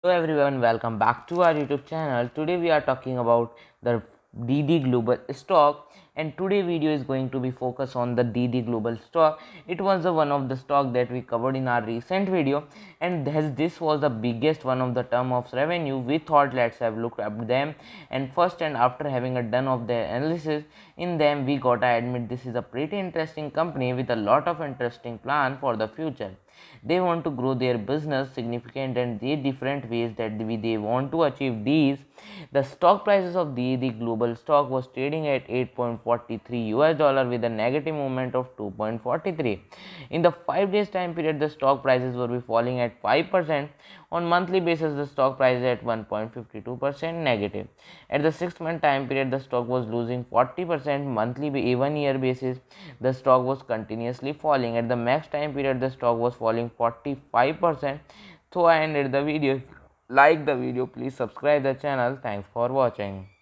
Hello everyone, welcome back to our YouTube channel. Today we are talking about the DD Global stock and today video is going to be focused on the DD Global stock. It was the one of the stock that we covered in our recent video and as this was the biggest one of the term of revenue we thought let's have looked at them and first and after having a done of their analysis in them we gotta admit this is a pretty interesting company with a lot of interesting plan for the future they want to grow their business significant and the different ways that they want to achieve these the stock prices of the, the global stock was trading at 8.4 Forty-three US dollar with a negative movement of 2.43. In the 5 days time period, the stock prices will be falling at 5%. On monthly basis, the stock price is at 1.52% negative. At the 6 month time period, the stock was losing 40% monthly be one year basis. The stock was continuously falling. At the max time period, the stock was falling 45%. So I ended the video. Like the video, please subscribe the channel. Thanks for watching.